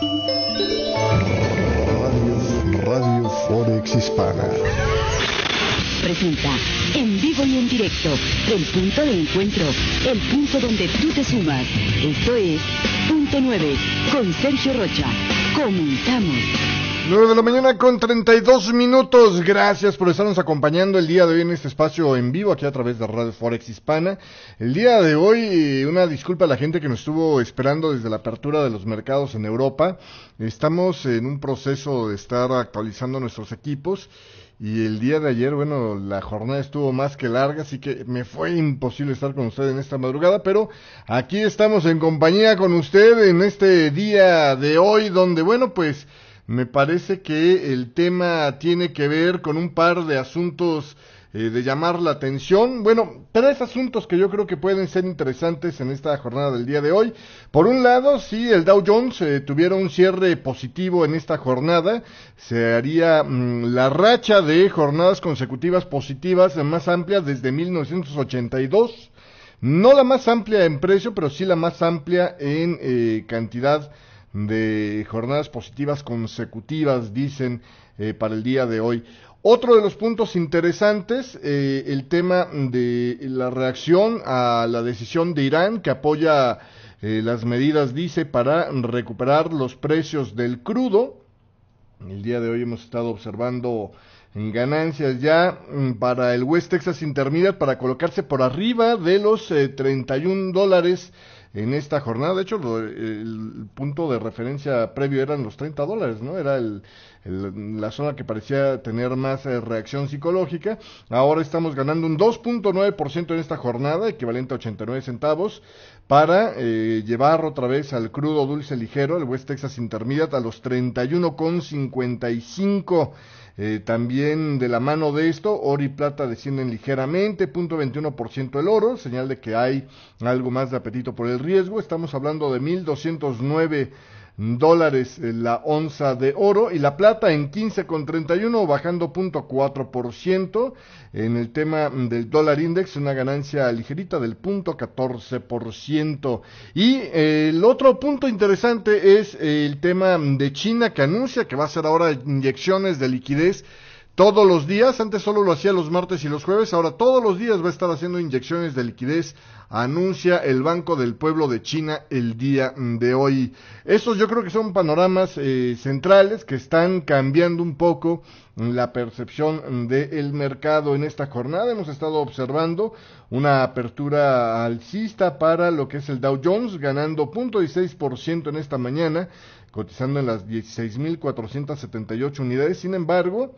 Radio, Forex Hispana. Presenta en vivo y en directo el punto de encuentro, el punto donde tú te sumas. Esto es Punto 9 con Sergio Rocha. Comentamos. 9 de la mañana con 32 minutos. Gracias por estarnos acompañando el día de hoy en este espacio en vivo aquí a través de Radio Forex Hispana. El día de hoy, eh, una disculpa a la gente que nos estuvo esperando desde la apertura de los mercados en Europa. Estamos en un proceso de estar actualizando nuestros equipos. Y el día de ayer, bueno, la jornada estuvo más que larga, así que me fue imposible estar con usted en esta madrugada, pero aquí estamos en compañía con usted en este día de hoy, donde, bueno, pues me parece que el tema tiene que ver con un par de asuntos eh, de llamar la atención. Bueno, tres asuntos que yo creo que pueden ser interesantes en esta jornada del día de hoy. Por un lado, sí, el Dow Jones eh, tuviera un cierre positivo en esta jornada. Se haría mm, la racha de jornadas consecutivas positivas más amplias desde 1982. No la más amplia en precio, pero sí la más amplia en eh, cantidad de jornadas positivas consecutivas, dicen, eh, para el día de hoy. Otro de los puntos interesantes, eh, el tema de la reacción a la decisión de Irán que apoya eh, las medidas, dice, para recuperar los precios del crudo. El día de hoy hemos estado observando mm, ganancias ya mm, para el West Texas Intermediate para colocarse por arriba de los 31 dólares en esta jornada. De hecho, el punto de referencia previo eran los 30 dólares, ¿no? Era la zona que parecía tener más eh, reacción psicológica. Ahora estamos ganando un 2.9% en esta jornada, equivalente a 89 centavos, para eh, llevar otra vez al crudo dulce ligero, el West Texas Intermediate, a los 31.55 eh, también de la mano de esto, oro y plata descienden ligeramente, .21% el oro, señal de que hay algo más de apetito por el riesgo. Estamos hablando de 1.209 dólares eh, la onza de oro y la plata en 15,31 bajando 0.4%. En el tema del dólar index una ganancia ligerita del punto ciento Y el otro punto interesante es el tema de China que anuncia que va a hacer ahora inyecciones de liquidez todos los días, antes solo lo hacía los martes y los jueves, ahora todos los días va a estar haciendo inyecciones de liquidez, anuncia el Banco del Pueblo de China el día de hoy. Estos yo creo que son panoramas eh, centrales que están cambiando un poco la percepción del mercado en esta jornada. Hemos estado observando una apertura alcista para lo que es el Dow Jones, ganando ciento en esta mañana, cotizando en las 16.478 unidades. Sin embargo,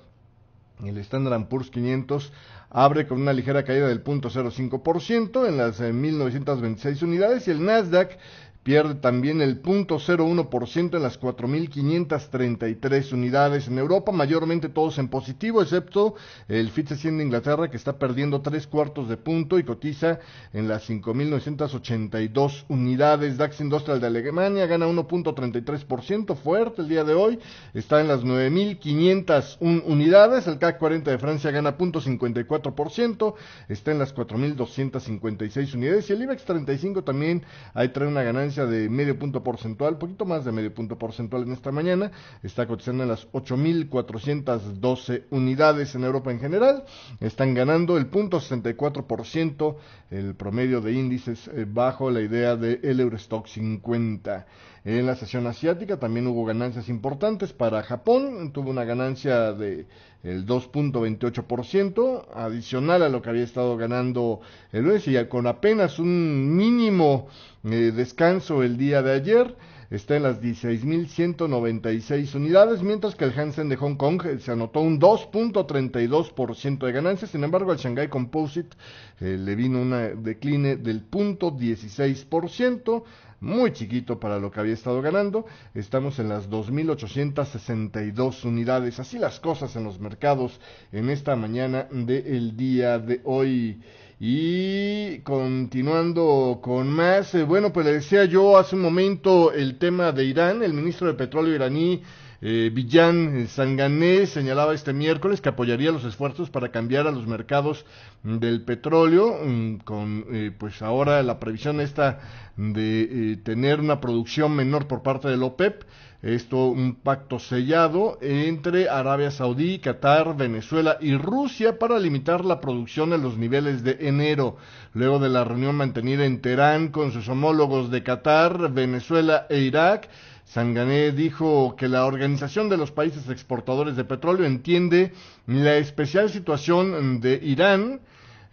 el Standard Poor's 500 abre con una ligera caída del 0.05% en las 1926 eh, unidades y el Nasdaq Pierde también el 0.01% en las 4.533 unidades en Europa, mayormente todos en positivo, excepto el FTSE 100 de Inglaterra, que está perdiendo tres cuartos de punto y cotiza en las 5.982 unidades. DAX Industrial de Alemania gana 1.33%, fuerte el día de hoy, está en las 9.501 unidades. El CAC 40 de Francia gana 0.54%, está en las 4.256 unidades. Y el IBEX 35 también ahí trae una ganancia de medio punto porcentual, poquito más de medio punto porcentual en esta mañana, está cotizando en las 8.412 unidades en Europa en general, están ganando el punto 64%, el promedio de índices eh, bajo la idea del el Eurostock 50. En la sesión asiática también hubo ganancias importantes para Japón, tuvo una ganancia de el 2.28%, adicional a lo que había estado ganando el lunes, y con apenas un mínimo eh, descanso el día de ayer, está en las 16.196 unidades, mientras que el Hansen de Hong Kong eh, se anotó un 2.32% de ganancias, sin embargo al Shanghai Composite eh, le vino un decline del 0.16%, muy chiquito para lo que había estado ganando. Estamos en las 2.862 unidades. Así las cosas en los mercados en esta mañana del día de hoy. Y continuando con más, eh, bueno, pues le decía yo hace un momento el tema de Irán, el ministro de Petróleo iraní eh, Villan eh, Sangané señalaba este miércoles que apoyaría los esfuerzos para cambiar a los mercados del petróleo, mm, con eh, pues ahora la previsión esta de eh, tener una producción menor por parte del OPEP. Esto un pacto sellado entre Arabia Saudí, Qatar, Venezuela y Rusia para limitar la producción a los niveles de enero. Luego de la reunión mantenida en Teherán con sus homólogos de Qatar, Venezuela e Irak, Sangané dijo que la Organización de los Países Exportadores de Petróleo entiende la especial situación de Irán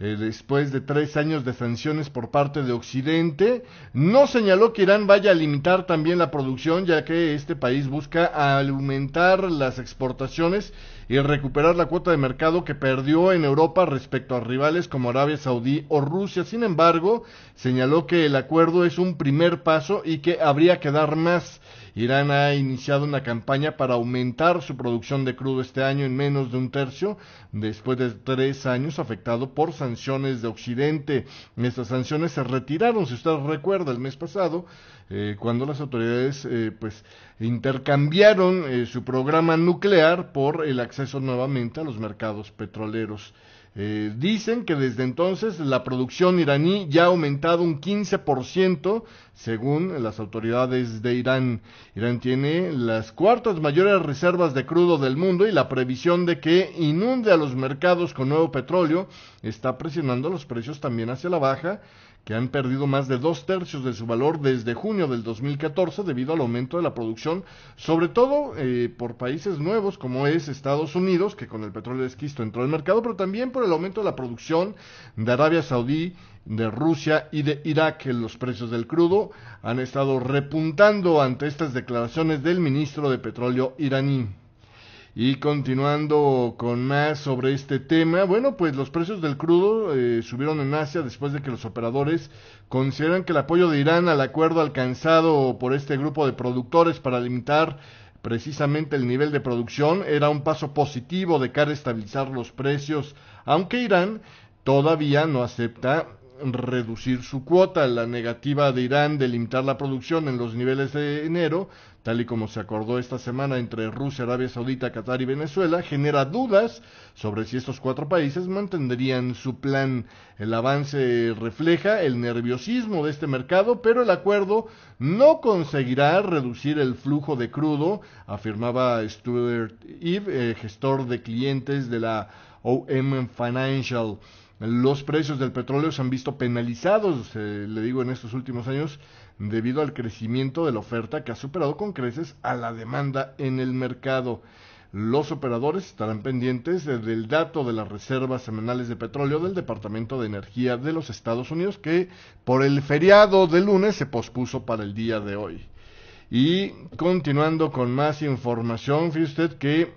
eh, después de tres años de sanciones por parte de Occidente. No señaló que Irán vaya a limitar también la producción, ya que este país busca aumentar las exportaciones y recuperar la cuota de mercado que perdió en Europa respecto a rivales como Arabia Saudí o Rusia. Sin embargo, señaló que el acuerdo es un primer paso y que habría que dar más. Irán ha iniciado una campaña para aumentar su producción de crudo este año en menos de un tercio, después de tres años afectado por sanciones de Occidente. Estas sanciones se retiraron, si usted recuerda, el mes pasado, eh, cuando las autoridades eh, pues intercambiaron eh, su programa nuclear por el acceso nuevamente a los mercados petroleros. dicen que desde entonces la producción iraní ya ha aumentado un 15% según las autoridades de Irán. Irán tiene las cuartas mayores reservas de crudo del mundo y la previsión de que inunde a los mercados con nuevo petróleo está presionando los precios también hacia la baja, que han perdido más de dos tercios de su valor desde junio del 2014 debido al aumento de la producción, sobre todo eh, por países nuevos como es Estados Unidos, que con el petróleo de esquisto entró al mercado, pero también por el aumento de la producción de Arabia Saudí de Rusia y de Irak. Los precios del crudo han estado repuntando ante estas declaraciones del ministro de Petróleo iraní. Y continuando con más sobre este tema, bueno, pues los precios del crudo eh, subieron en Asia después de que los operadores consideran que el apoyo de Irán al acuerdo alcanzado por este grupo de productores para limitar precisamente el nivel de producción era un paso positivo de cara a estabilizar los precios, aunque Irán todavía no acepta reducir su cuota. La negativa de Irán de limitar la producción en los niveles de enero, tal y como se acordó esta semana entre Rusia, Arabia Saudita, Qatar y Venezuela, genera dudas sobre si estos cuatro países mantendrían su plan. El avance refleja el nerviosismo de este mercado, pero el acuerdo no conseguirá reducir el flujo de crudo, afirmaba Stuart Eve, eh, gestor de clientes de la OM Financial. Los precios del petróleo se han visto penalizados, le digo, en estos últimos años debido al crecimiento de la oferta que ha superado con creces a la demanda en el mercado. Los operadores estarán pendientes del dato de las reservas semanales de petróleo del Departamento de Energía de los Estados Unidos que por el feriado de lunes se pospuso para el día de hoy. Y continuando con más información, fíjese usted que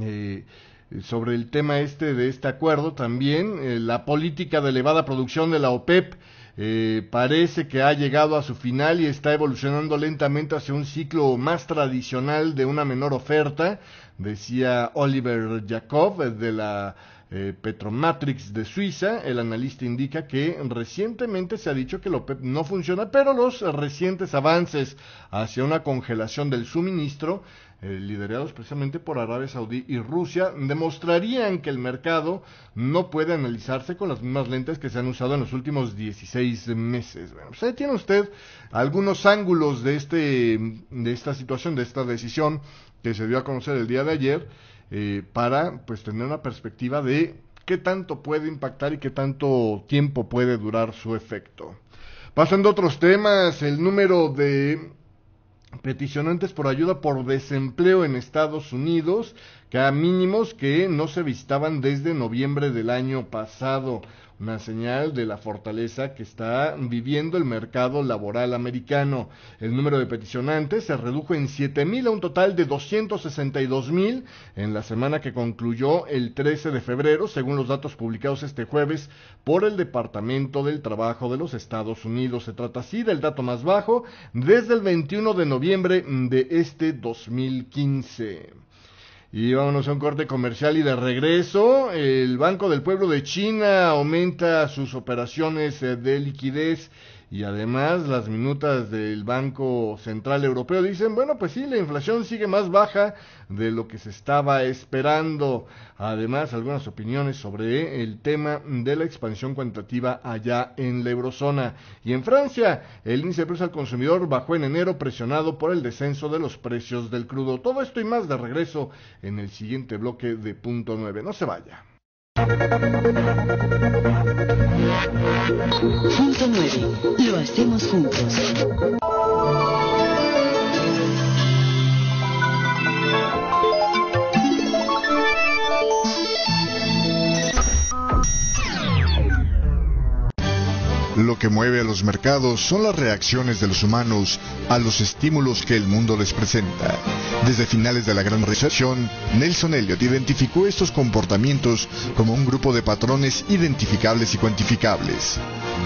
eh, eh, sobre el tema este de este acuerdo también. Eh, la política de elevada producción de la OPEP e eh, parece que ha llegado a su final y está evolucionando lentamente hacia un ciclo más tradicional de una menor oferta, decía Oliver Jacob de la Petromatrix de Suiza, el analista indica que recientemente se ha dicho que la OPEP e no funciona, pero los recientes avances hacia una congelación del suministro eh, liderados precisamente por Arabia Saudí y Rusia, demostrarían que el mercado no puede analizarse con las mismas lentes que se han usado en los últimos 16 meses. Bueno, pues tiene usted algunos ángulos de, este, de esta situación, de esta decisión que se dio a conocer el día de ayer, eh, para pues tener una perspectiva de qué tanto puede impactar y qué tanto tiempo puede durar su efecto. Pasando a otros temas, el número de peticionantes por ayuda por desempleo en Estados Unidos, que a mínimos que no se visitaban desde noviembre del año pasado una señal de la fortaleza que está viviendo el mercado laboral americano. El número de peticionantes se redujo en 7.000 a un total de 262.000 en la semana que concluyó el 13 de febrero, según los datos publicados este jueves por el Departamento del Trabajo de los Estados Unidos. Se trata así del dato más bajo desde el 21 de noviembre de este 2015. Y vámonos a un corte comercial y de regreso, el Banco del Pueblo de China aumenta sus operaciones eh, de liquidez y además las minutas del Banco Central Europeo dicen, bueno, pues sí, la inflación sigue más baja de lo que se estaba esperando. Además, algunas opiniones sobre el tema de la expansión cuantitativa allá en la eurozona. Y en Francia, el índice de precios al consumidor bajó en enero presionado por el descenso de los precios del crudo. Todo esto y más de regreso en el siguiente bloque de punto 9. No se vaya. Punto nueve Lo hacemos juntos. Lo que mueve a los mercados son las reacciones de los humanos a los estímulos que el mundo les presenta. Desde finales de la Gran Recesión, Nelson Elliott identificó estos comportamientos como un grupo de patrones identificables y cuantificables.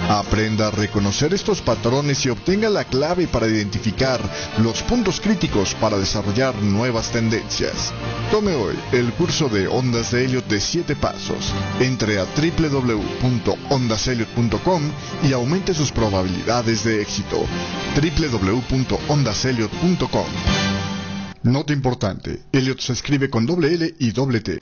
Aprenda a reconocer estos patrones y obtenga la clave para identificar los puntos críticos para desarrollar nuevas tendencias. Tome hoy el curso de Ondas de Elliot de 7 pasos. Entre a www.ondaselliot.com y aumente sus probabilidades de éxito. www.ondaselliot.com Nota importante, Elliot se escribe con doble L y doble T.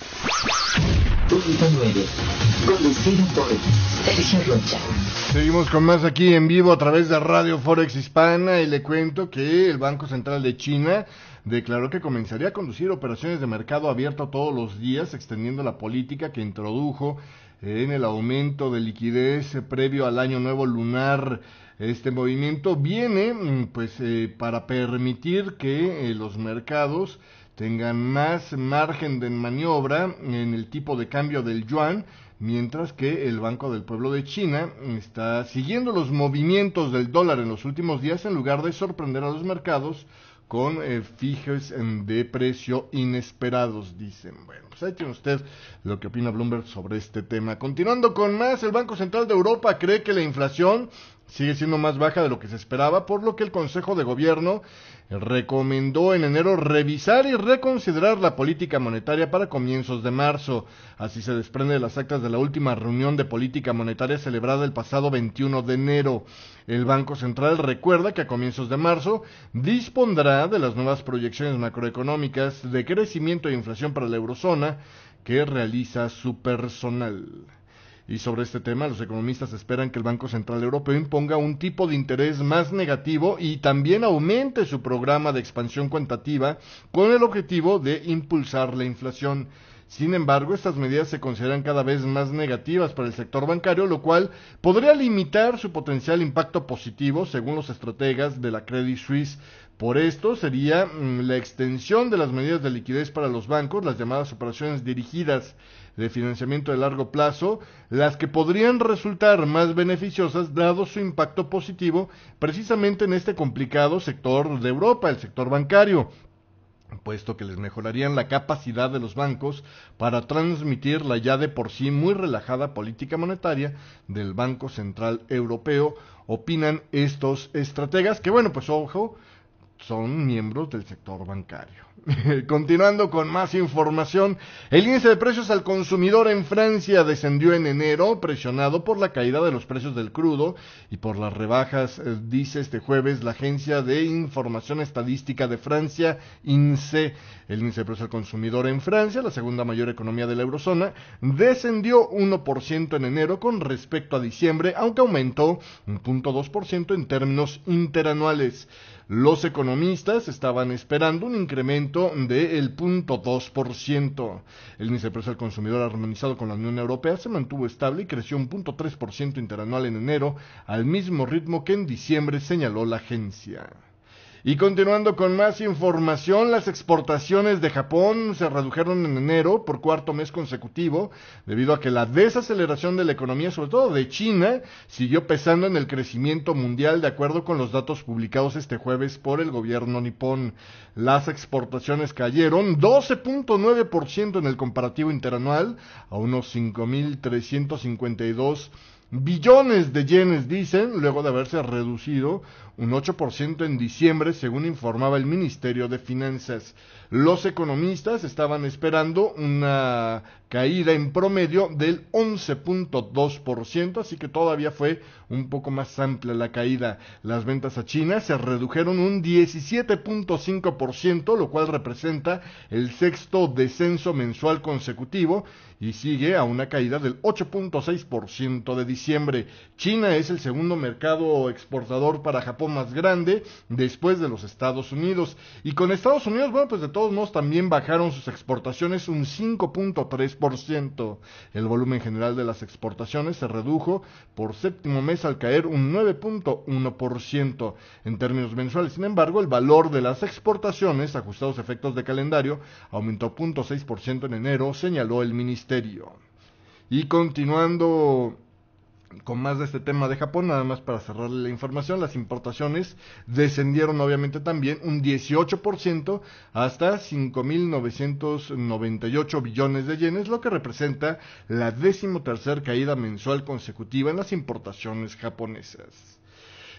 Seguimos con más aquí en vivo a través de Radio Forex Hispana y le cuento que el Banco Central de China declaró que comenzaría a conducir operaciones de mercado abierto todos los días, extendiendo la política que introdujo en el aumento de liquidez previo al año nuevo lunar. Este movimiento viene mm, pues eh, para permitir que eh, los mercados tengan más margen de maniobra en el tipo de cambio del yuan mientras que el Banco del Pueblo de China está siguiendo los movimientos del dólar en los últimos días en lugar de sorprender a los mercados con eh, fijes de precio inesperados, dicen. Bueno, pues ahí tiene usted lo que opina Bloomberg sobre este tema. Continuando con más, el Banco Central de Europa cree que la inflación sigue siendo más baja de lo que se esperaba, por lo que el Consejo de Gobierno recomendó en enero revisar y reconsiderar la política monetaria para comienzos de marzo. Así se desprende de las actas de la última reunión de política monetaria celebrada el pasado 21 de enero. El Banco Central recuerda que a comienzos de marzo dispondrá de las nuevas proyecciones macroeconómicas de crecimiento e inflación para la eurozona que realiza su personal y sobre este tema los economistas esperan que el Banco Central Europeo imponga un tipo de interés más negativo y también aumente su programa de expansión cuantitativa con el objetivo de impulsar la inflación. Sin embargo, estas medidas se consideran cada vez más negativas para el sector bancario, lo cual podría limitar su potencial impacto positivo, según los estrategas de la Credit Suisse. Por esto sería mm, la extensión de las medidas de liquidez para los bancos, las llamadas operaciones dirigidas de financiamiento de largo plazo, las que podrían resultar más beneficiosas dado su impacto positivo precisamente en este complicado sector de Europa, el sector bancario, puesto que les mejorarían la capacidad de los bancos para transmitir la ya de por sí muy relajada política monetaria del Banco Central Europeo, opinan estos estrategas que bueno, pues ojo, son miembros del sector bancario. Continuando con más información, el índice de precios al consumidor en Francia descendió en enero, presionado por la caída de los precios del crudo y por las rebajas, eh, dice este jueves la Agencia de Información Estadística de Francia, INSEE. El índice de precios al consumidor en Francia, la segunda mayor economía de la eurozona, descendió 1% en enero con respecto a diciembre, aunque aumentó 1.2% en términos interanuales. Los economistas estaban esperando un incremento del 0.2%. El índice de precios al consumidor armonizado con la Unión Europea se mantuvo estable y creció un 0.3% interanual en enero, al mismo ritmo que en diciembre señaló la agencia. Y continuando con más información, las exportaciones de Japón se redujeron en enero por cuarto mes consecutivo, debido a que la desaceleración de la economía, sobre todo de China, siguió pesando en el crecimiento mundial, de acuerdo con los datos publicados este jueves por el gobierno nipón. Las exportaciones cayeron 12.9% en el comparativo interanual, a unos 5.352 billones de yenes, dicen, luego de haberse reducido un 8% en diciembre, según informaba el Ministerio de Finanzas. Los economistas estaban esperando una caída en promedio del 11.2%, así que todavía fue un poco más amplia la caída. Las ventas a China se redujeron un 17.5%, lo cual representa el sexto descenso mensual consecutivo y sigue a una caída del 8.6% de diciembre. China es el segundo mercado exportador para Japón más grande después de los Estados Unidos. Y con Estados Unidos, bueno, pues de todos modos también bajaron sus exportaciones un 5.3%. El volumen general de las exportaciones se redujo por séptimo mes al caer un 9.1% en términos mensuales. Sin embargo, el valor de las exportaciones, ajustados efectos de calendario, aumentó 0.6% en enero, señaló el ministro. Y continuando con más de este tema de Japón, nada más para cerrarle la información, las importaciones descendieron obviamente también un 18% hasta 5.998 billones de yenes, lo que representa la decimotercer caída mensual consecutiva en las importaciones japonesas.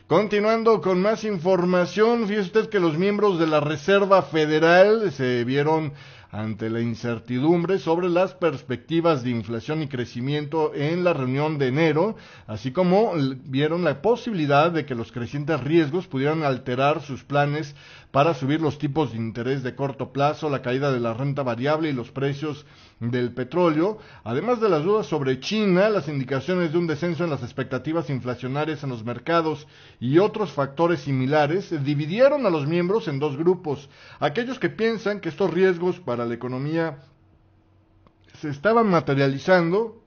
Continuando con más información, fíjese usted que los miembros de la Reserva Federal se vieron ante la incertidumbre sobre las perspectivas de inflación y crecimiento en la reunión de enero, así como vieron la posibilidad de que los crecientes riesgos pudieran alterar sus planes para subir los tipos de interés de corto plazo, la caída de la renta variable y los precios del petróleo, además de las dudas sobre China, las indicaciones de un descenso en las expectativas inflacionarias en los mercados y otros factores similares, dividieron a los miembros en dos grupos, aquellos que piensan que estos riesgos para la economía se estaban materializando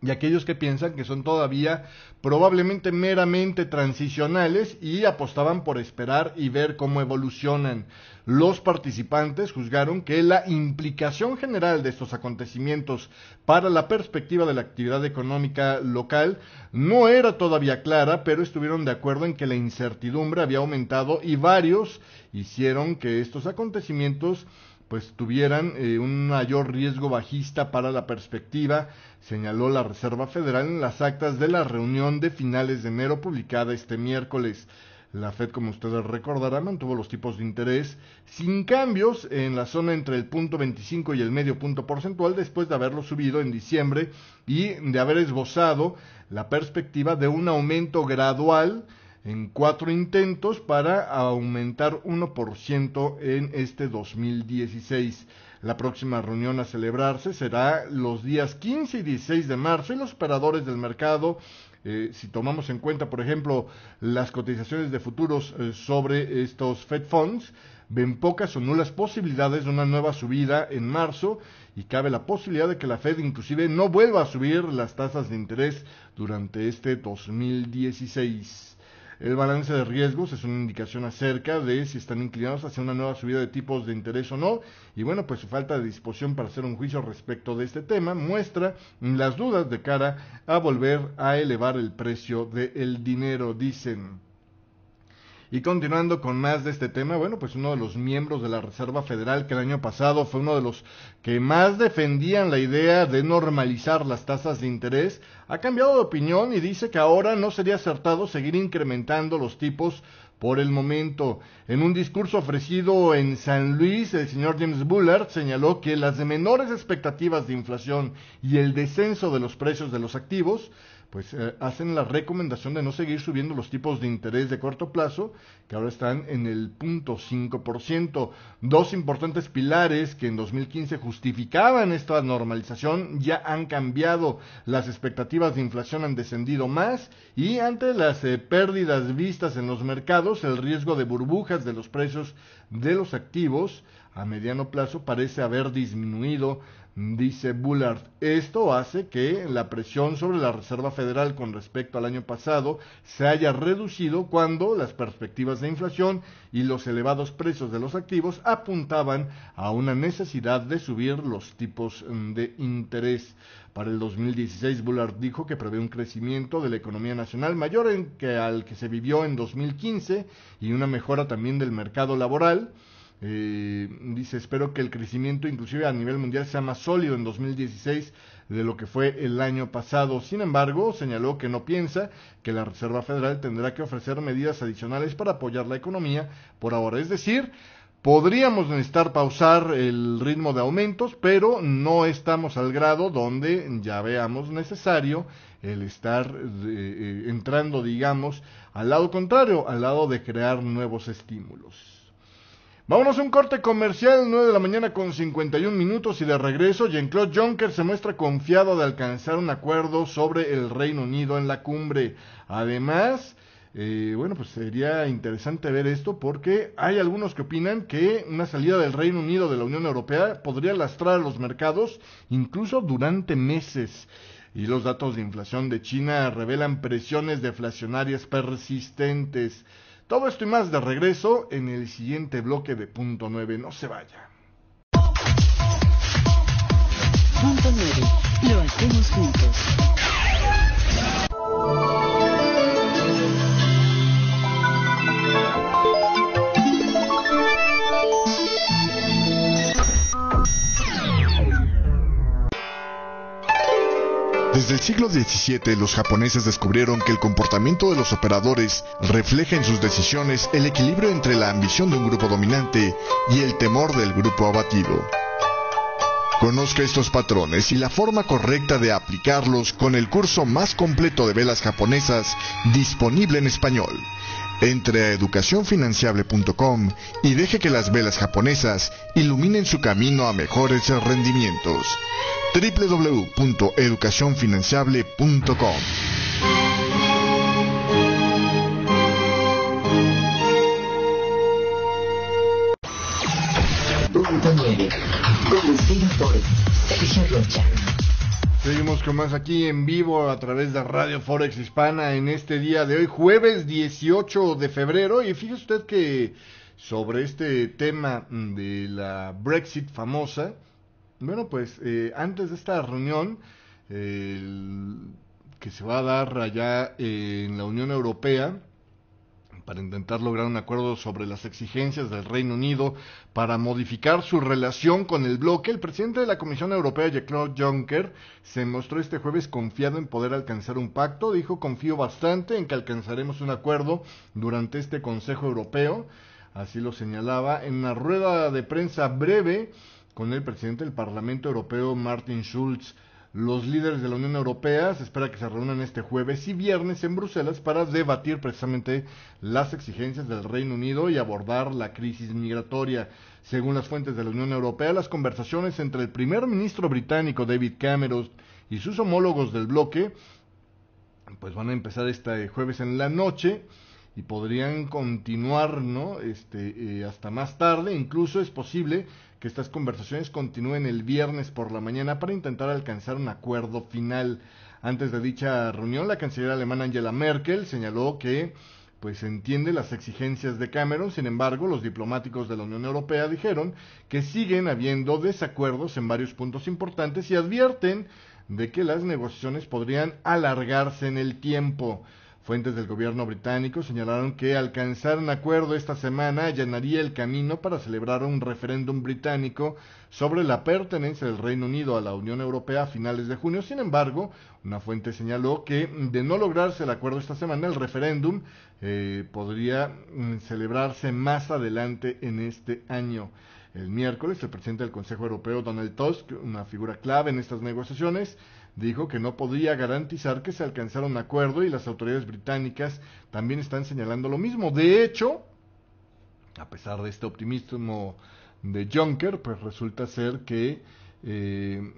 y aquellos que piensan que son todavía probablemente meramente transicionales y apostaban por esperar y ver cómo evolucionan. Los participantes juzgaron que la implicación general de estos acontecimientos para la perspectiva de la actividad económica local no era todavía clara, pero estuvieron de acuerdo en que la incertidumbre había aumentado y varios hicieron que estos acontecimientos pues tuvieran eh, un mayor riesgo bajista para la perspectiva, señaló la Reserva Federal en las actas de la reunión de finales de enero publicada este miércoles. La Fed, como ustedes recordarán, mantuvo los tipos de interés sin cambios en la zona entre el punto 25 y el medio punto porcentual después de haberlo subido en diciembre y de haber esbozado la perspectiva de un aumento gradual en cuatro intentos para aumentar 1% en este 2016. La próxima reunión a celebrarse será los días 15 y 16 de marzo y los operadores del mercado eh, si tomamos en cuenta, por ejemplo, las cotizaciones de futuros eh, sobre estos Fed Funds, ven pocas o nulas posibilidades de una nueva subida en marzo y cabe la posibilidad de que la Fed inclusive no vuelva a subir las tasas de interés durante este 2016. El balance de riesgos es una indicación acerca de si están inclinados hacia una nueva subida de tipos de interés o no. Y bueno, pues su falta de disposición para hacer un juicio respecto de este tema muestra las dudas de cara a volver a elevar el precio del dinero, dicen. Y continuando con más de este tema, bueno, pues uno de los miembros de la Reserva Federal que el año pasado fue uno de los que más defendían la idea de normalizar las tasas de interés, ha cambiado de opinión y dice que ahora no sería acertado seguir incrementando los tipos por el momento. En un discurso ofrecido en San Luis, el señor James Bullard señaló que las menores expectativas de inflación y el descenso de los precios de los activos pues eh, hacen la recomendación de no seguir subiendo los tipos de interés de corto plazo, que ahora están en el punto 5%. Dos importantes pilares que en 2015 justificaban esta normalización ya han cambiado. Las expectativas de inflación han descendido más y ante las eh, pérdidas vistas en los mercados, el riesgo de burbujas de los precios de los activos a mediano plazo parece haber disminuido Dice Bullard, esto hace que la presión sobre la Reserva Federal con respecto al año pasado se haya reducido cuando las perspectivas de inflación y los elevados precios de los activos apuntaban a una necesidad de subir los tipos de interés. Para el 2016, Bullard dijo que prevé un crecimiento de la economía nacional mayor que al que se vivió en 2015 y una mejora también del mercado laboral. Eh, dice, espero que el crecimiento inclusive a nivel mundial sea más sólido en 2016 de lo que fue el año pasado. Sin embargo, señaló que no piensa que la Reserva Federal tendrá que ofrecer medidas adicionales para apoyar la economía por ahora. Es decir, podríamos necesitar pausar el ritmo de aumentos, pero no estamos al grado donde ya veamos necesario el estar eh, eh, entrando, digamos, al lado contrario, al lado de crear nuevos estímulos. Vámonos a un corte comercial, 9 de la mañana con 51 minutos y de regreso, Jean-Claude Juncker se muestra confiado de alcanzar un acuerdo sobre el Reino Unido en la cumbre. Además, eh, bueno, pues sería interesante ver esto porque hay algunos que opinan que una salida del Reino Unido de la Unión Europea podría lastrar a los mercados incluso durante meses. Y los datos de inflación de China revelan presiones deflacionarias persistentes. Todo esto y más de regreso en el siguiente bloque de punto 9. No se vaya. Punto 9. Lo hacemos juntos. Desde el siglo XVII los japoneses descubrieron que el comportamiento de los operadores refleja en sus decisiones el equilibrio entre la ambición de un grupo dominante y el temor del grupo abatido. Conozca estos patrones y la forma correcta de aplicarlos con el curso más completo de velas japonesas disponible en español. Entre a educacionfinanciable.com y deje que las velas japonesas iluminen su camino a mejores rendimientos. www.educacionfinanciable.com Seguimos con más aquí en vivo a través de Radio Forex Hispana en este día de hoy, jueves 18 de febrero. Y fíjese usted que sobre este tema de la Brexit famosa, bueno, pues eh, antes de esta reunión que se va a dar allá en la Unión Europea, para intentar lograr un acuerdo sobre las exigencias del Reino Unido para modificar su relación con el bloque, el presidente de la Comisión Europea, Jean-Claude Juncker, se mostró este jueves confiado en poder alcanzar un pacto. Dijo, confío bastante en que alcanzaremos un acuerdo durante este Consejo Europeo. Así lo señalaba en una rueda de prensa breve con el presidente del Parlamento Europeo, Martin Schulz. Los líderes de la Unión Europea se espera que se reúnan este jueves y viernes en Bruselas para debatir precisamente las exigencias del Reino Unido y abordar la crisis migratoria. Según las fuentes de la Unión Europea, las conversaciones entre el primer ministro británico David Cameron y sus homólogos del bloque pues van a empezar este jueves en la noche y podrían continuar ¿no? este, eh, hasta más tarde, incluso es posible que estas conversaciones continúen el viernes por la mañana para intentar alcanzar un acuerdo final. Antes de dicha reunión, la canciller alemana Angela Merkel señaló que pues entiende las exigencias de Cameron, sin embargo, los diplomáticos de la Unión Europea dijeron que siguen habiendo desacuerdos en varios puntos importantes y advierten de que las negociaciones podrían alargarse en el tiempo. Fuentes del gobierno británico señalaron que alcanzar un acuerdo esta semana allanaría el camino para celebrar un referéndum británico sobre la pertenencia del Reino Unido a la Unión Europea a finales de junio. Sin embargo, una fuente señaló que de no lograrse el acuerdo esta semana, el referéndum eh, podría mm, celebrarse más adelante en este año. El miércoles, el presidente del Consejo Europeo, Donald Tusk, una figura clave en estas negociaciones, dijo que no podía garantizar que se alcanzara un acuerdo y las autoridades británicas también están señalando lo mismo. De hecho, a pesar de este optimismo de Juncker, pues resulta ser que eh,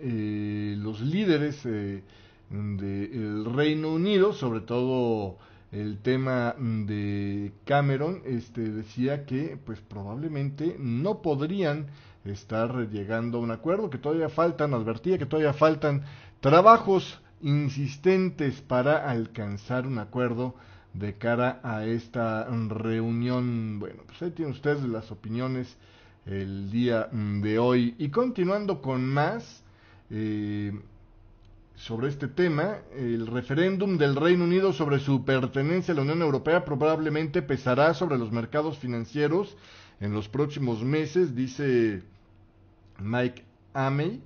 eh, los líderes eh, del Reino Unido, sobre todo el tema de Cameron, este, decía que pues probablemente no podrían estar llegando a un acuerdo, que todavía faltan, advertía que todavía faltan trabajos insistentes para alcanzar un acuerdo de cara a esta reunión. Bueno, pues ahí tienen ustedes las opiniones el día de hoy. Y continuando con más eh, sobre este tema, el referéndum del Reino Unido sobre su pertenencia a la Unión Europea probablemente pesará sobre los mercados financieros en los próximos meses, dice Mike Amey,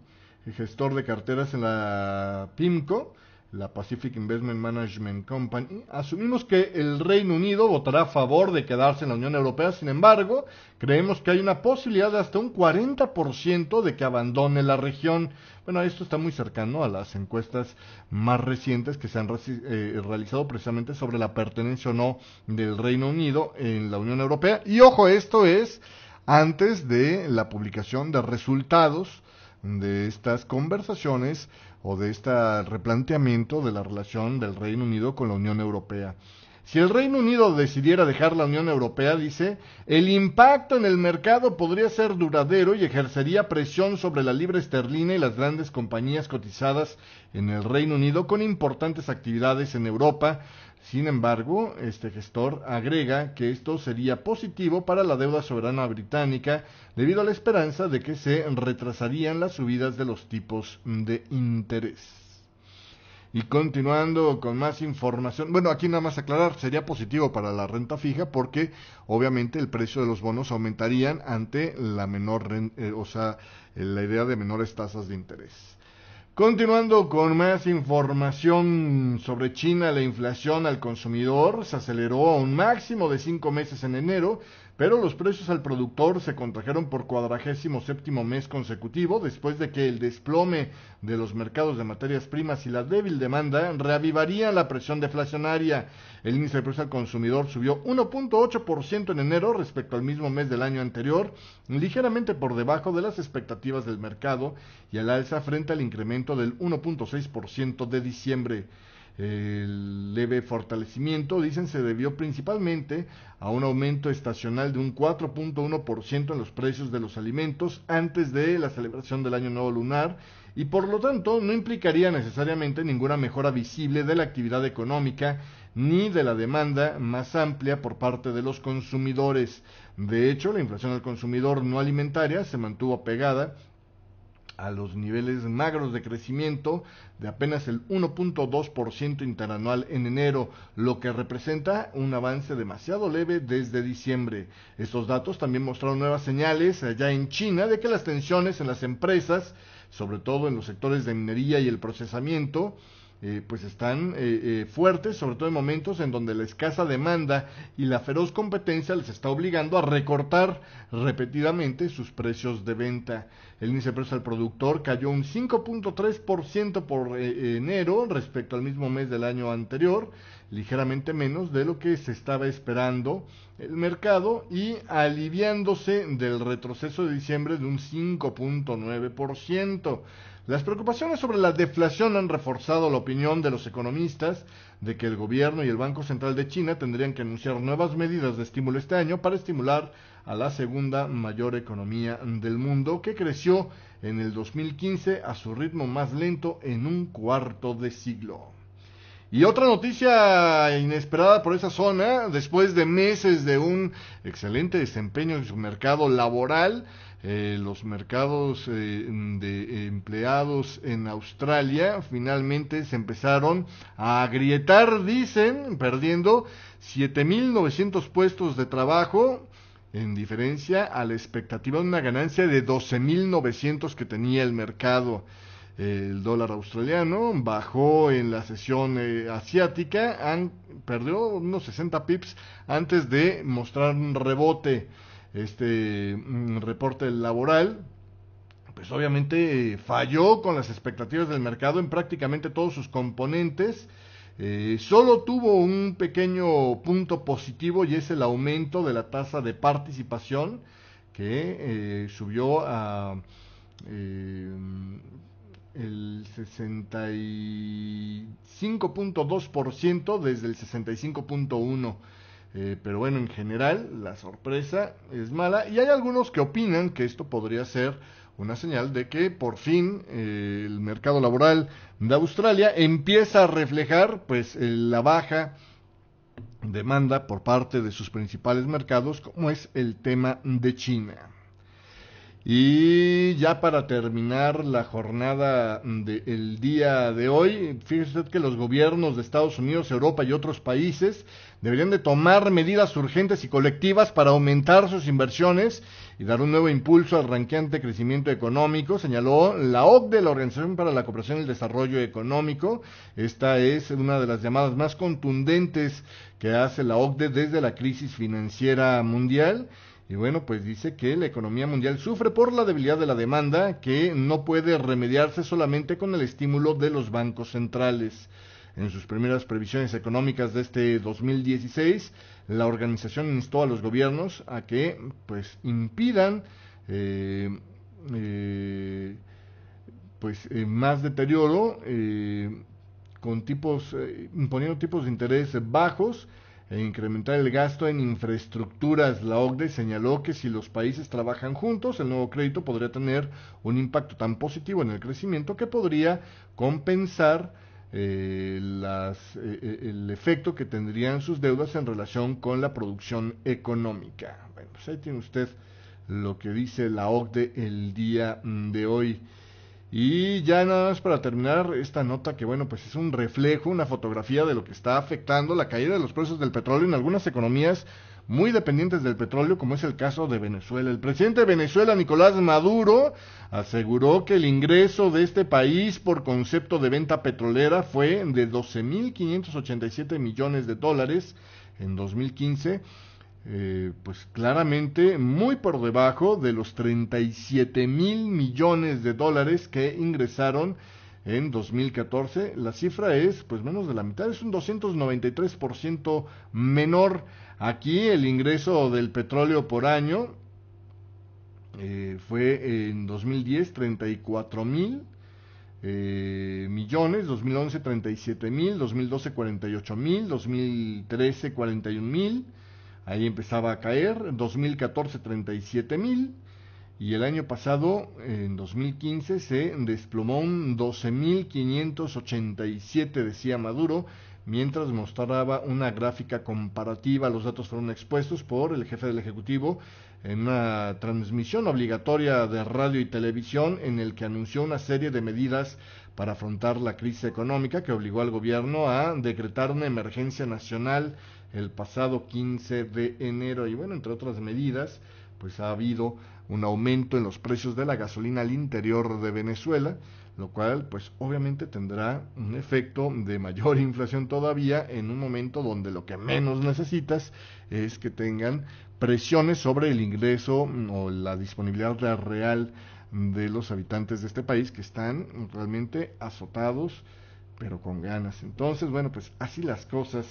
gestor de carteras en la PIMCO, la Pacific Investment Management Company. Asumimos que el Reino Unido votará a favor de quedarse en la Unión Europea, sin embargo, creemos que hay una posibilidad de hasta un 40% de que abandone la región. Bueno, esto está muy cercano a las encuestas más recientes que se han eh, realizado precisamente sobre la pertenencia o no del Reino Unido en la Unión Europea. Y ojo, esto es antes de la publicación de resultados de estas conversaciones o de este replanteamiento de la relación del Reino Unido con la Unión Europea. Si el Reino Unido decidiera dejar la Unión Europea, dice, el impacto en el mercado podría ser duradero y ejercería presión sobre la libra esterlina y las grandes compañías cotizadas en el Reino Unido con importantes actividades en Europa, sin embargo, este gestor agrega que esto sería positivo para la deuda soberana británica debido a la esperanza de que se retrasarían las subidas de los tipos de interés. Y continuando con más información, bueno, aquí nada más aclarar, sería positivo para la renta fija porque obviamente el precio de los bonos aumentarían ante la menor, eh, o sea, la idea de menores tasas de interés. Continuando con más información sobre China, la inflación al consumidor se aceleró a un máximo de cinco meses en enero, pero los precios al productor se contrajeron por cuadragésimo séptimo mes consecutivo después de que el desplome de los mercados de materias primas y la débil demanda reavivaría la presión deflacionaria. El índice de precios al consumidor subió 1.8% en enero respecto al mismo mes del año anterior, ligeramente por debajo de las expectativas del mercado y al alza frente al incremento del 1.6% de diciembre. El leve fortalecimiento, dicen, se debió principalmente a un aumento estacional de un 4.1% en los precios de los alimentos antes de la celebración del Año Nuevo Lunar y por lo tanto no implicaría necesariamente ninguna mejora visible de la actividad económica ni de la demanda más amplia por parte de los consumidores. De hecho, la inflación al consumidor no alimentaria se mantuvo pegada a los niveles magros de crecimiento de apenas el 1.2% interanual en enero, lo que representa un avance demasiado leve desde diciembre. Estos datos también mostraron nuevas señales allá en China de que las tensiones en las empresas, sobre todo en los sectores de minería y el procesamiento, eh, pues están eh, eh, fuertes, sobre todo en momentos en donde la escasa demanda y la feroz competencia les está obligando a recortar repetidamente sus precios de venta. El índice de precios al productor cayó un 5.3% por enero respecto al mismo mes del año anterior, ligeramente menos de lo que se estaba esperando el mercado y aliviándose del retroceso de diciembre de un 5.9%. Las preocupaciones sobre la deflación han reforzado la opinión de los economistas de que el gobierno y el Banco Central de China tendrían que anunciar nuevas medidas de estímulo este año para estimular a la segunda mayor economía del mundo, que creció en el 2015 a su ritmo más lento en un cuarto de siglo. Y otra noticia inesperada por esa zona, después de meses de un excelente desempeño en su mercado laboral, eh, los mercados eh, de eh, empleados en Australia finalmente se empezaron a agrietar, dicen, perdiendo 7.900 puestos de trabajo en diferencia a la expectativa de una ganancia de 12.900 que tenía el mercado. El dólar australiano bajó en la sesión asiática, han, perdió unos 60 pips antes de mostrar un rebote este mm, reporte laboral, pues obviamente eh, falló con las expectativas del mercado en prácticamente todos sus componentes. Eh, solo tuvo un pequeño punto positivo y es el aumento de la tasa de participación que eh, subió a el 65.2% desde el 65.1%. Eh, pero bueno, en general la sorpresa es mala y hay algunos que opinan que esto podría ser una señal de que por fin eh, el mercado laboral de Australia empieza a reflejar pues eh, la baja demanda por parte de sus principales mercados como es el tema de China. Y ya para terminar la jornada del día de hoy, fíjese que los gobiernos de Estados Unidos, Europa y otros países deberían de tomar medidas urgentes y colectivas para aumentar sus inversiones y dar un nuevo impulso al ranqueante crecimiento económico, señaló la OCDE, la Organización para la Cooperación y el Desarrollo Económico. Esta es una de las llamadas más contundentes que hace la OCDE desde la crisis financiera mundial y bueno, pues dice que la economía mundial sufre por la debilidad de la demanda que no puede remediarse solamente con el estímulo de los bancos centrales. En sus primeras previsiones económicas de este 2016, la organización instó a los gobiernos a que pues impidan eh, eh, pues eh, más deterioro con tipos imponiendo tipos de interés bajos e incrementar el gasto en infraestructuras. La OCDE señaló que si los países trabajan juntos, el nuevo crédito podría tener un impacto tan positivo en el crecimiento que podría compensar eh, las, eh, eh, el efecto que tendrían sus deudas en relación con la producción económica. Bueno, pues ahí tiene usted lo que dice la OCDE el día de hoy. Y ya nada más para terminar esta nota que bueno, pues es un reflejo, una fotografía de lo que está afectando la caída de los precios del petróleo en algunas economías muy dependientes del petróleo, como es el caso de Venezuela. El presidente de Venezuela, Nicolás Maduro, aseguró que el ingreso de este país por concepto de venta petrolera fue de 12.587 millones de dólares en 2015 eh, pues claramente muy por debajo de los 37 mil millones de dólares que ingresaron en 2014. La cifra es pues menos de la mitad, es un 293% menor. Aquí el ingreso del petróleo por año eh, fue en 2010 34 mil eh, millones, 2011 37 mil, 2012 48 mil, 2013 41 mil ahí empezaba a caer, 2014 37 mil y el año pasado, en 2015, se desplomó un 12.587, decía Maduro, mientras mostraba una gráfica comparativa. Los datos fueron expuestos por el jefe del Ejecutivo en una transmisión obligatoria de radio y televisión en el que anunció una serie de medidas para afrontar la crisis económica que obligó al gobierno a decretar una emergencia nacional el pasado 15 de enero. Y bueno, entre otras medidas, pues ha habido un aumento en los precios de la gasolina al interior de Venezuela, lo cual pues obviamente tendrá un efecto de mayor inflación todavía en un momento donde lo que menos necesitas es que tengan presiones sobre el ingreso o la disponibilidad real de los habitantes de este país que están realmente azotados pero con ganas. Entonces, bueno, pues así las cosas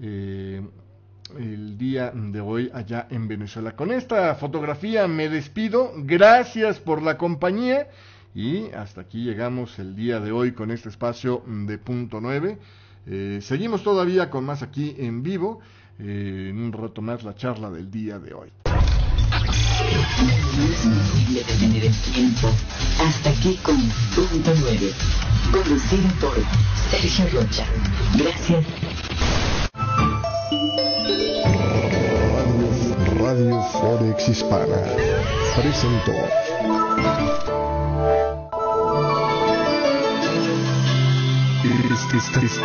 eh, el día de hoy allá en Venezuela. Con esta fotografía me despido. Gracias por la compañía. Y hasta aquí llegamos el día de hoy con este espacio de punto Nueve eh, seguimos todavía con más aquí en vivo. Eh, en un rato más la charla del día de hoy. Hasta aquí con punto 9. Conducido por Sergio Rocha. Gracias Radio Forex Hispana presentó.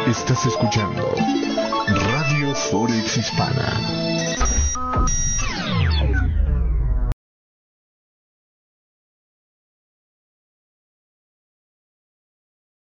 estás escuchando Radio Forex Hispana.